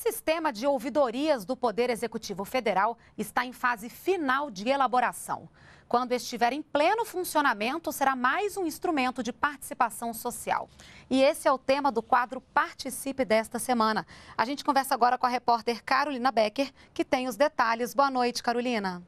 sistema de ouvidorias do Poder Executivo Federal está em fase final de elaboração. Quando estiver em pleno funcionamento, será mais um instrumento de participação social. E esse é o tema do quadro Participe desta semana. A gente conversa agora com a repórter Carolina Becker, que tem os detalhes. Boa noite, Carolina.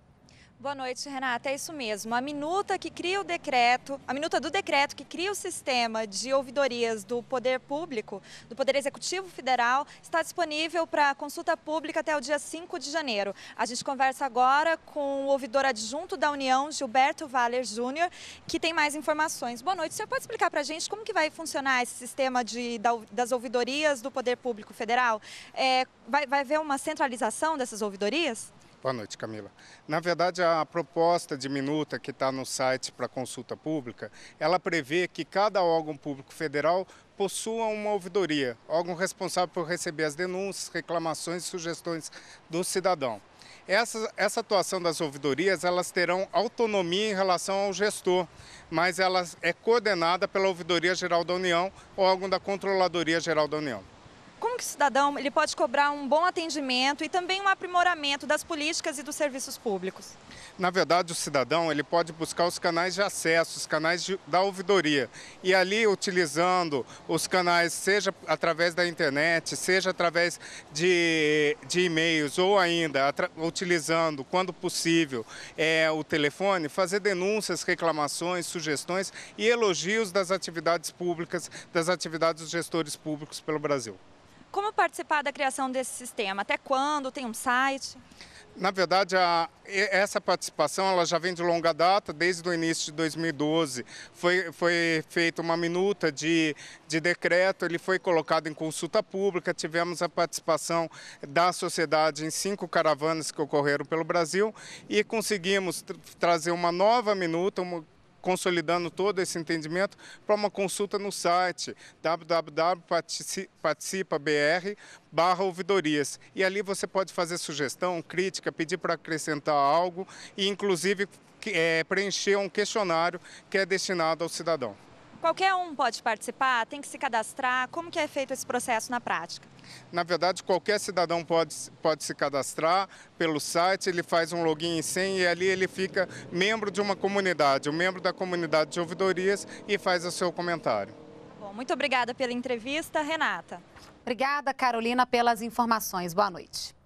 Boa noite, Renata. É isso mesmo. A minuta que cria o decreto, a minuta do decreto que cria o sistema de ouvidorias do poder público, do Poder Executivo Federal, está disponível para consulta pública até o dia 5 de janeiro. A gente conversa agora com o ouvidor adjunto da União, Gilberto Valer Júnior, que tem mais informações. Boa noite. O senhor pode explicar para a gente como que vai funcionar esse sistema de, das ouvidorias do Poder Público Federal? É, vai, vai haver uma centralização dessas ouvidorias? Boa noite, Camila. Na verdade, a proposta de minuta que está no site para consulta pública, ela prevê que cada órgão público federal possua uma ouvidoria, órgão responsável por receber as denúncias, reclamações e sugestões do cidadão. Essa, essa atuação das ouvidorias, elas terão autonomia em relação ao gestor, mas ela é coordenada pela Ouvidoria Geral da União, órgão da Controladoria Geral da União que o cidadão ele pode cobrar um bom atendimento e também um aprimoramento das políticas e dos serviços públicos? Na verdade, o cidadão ele pode buscar os canais de acesso, os canais de, da ouvidoria. E ali, utilizando os canais, seja através da internet, seja através de, de e-mails ou ainda atra, utilizando, quando possível, é, o telefone, fazer denúncias, reclamações, sugestões e elogios das atividades públicas, das atividades dos gestores públicos pelo Brasil. Como participar da criação desse sistema? Até quando? Tem um site? Na verdade, a, essa participação ela já vem de longa data, desde o início de 2012. Foi, foi feita uma minuta de, de decreto, ele foi colocado em consulta pública, tivemos a participação da sociedade em cinco caravanas que ocorreram pelo Brasil e conseguimos tr trazer uma nova minuta, uma, consolidando todo esse entendimento para uma consulta no site www.participa.br barra ouvidorias. E ali você pode fazer sugestão, crítica, pedir para acrescentar algo e inclusive é, preencher um questionário que é destinado ao cidadão. Qualquer um pode participar, tem que se cadastrar. Como que é feito esse processo na prática? Na verdade, qualquer cidadão pode, pode se cadastrar pelo site, ele faz um login e senha e ali ele fica membro de uma comunidade, um membro da comunidade de ouvidorias e faz o seu comentário. Bom, muito obrigada pela entrevista, Renata. Obrigada, Carolina, pelas informações. Boa noite.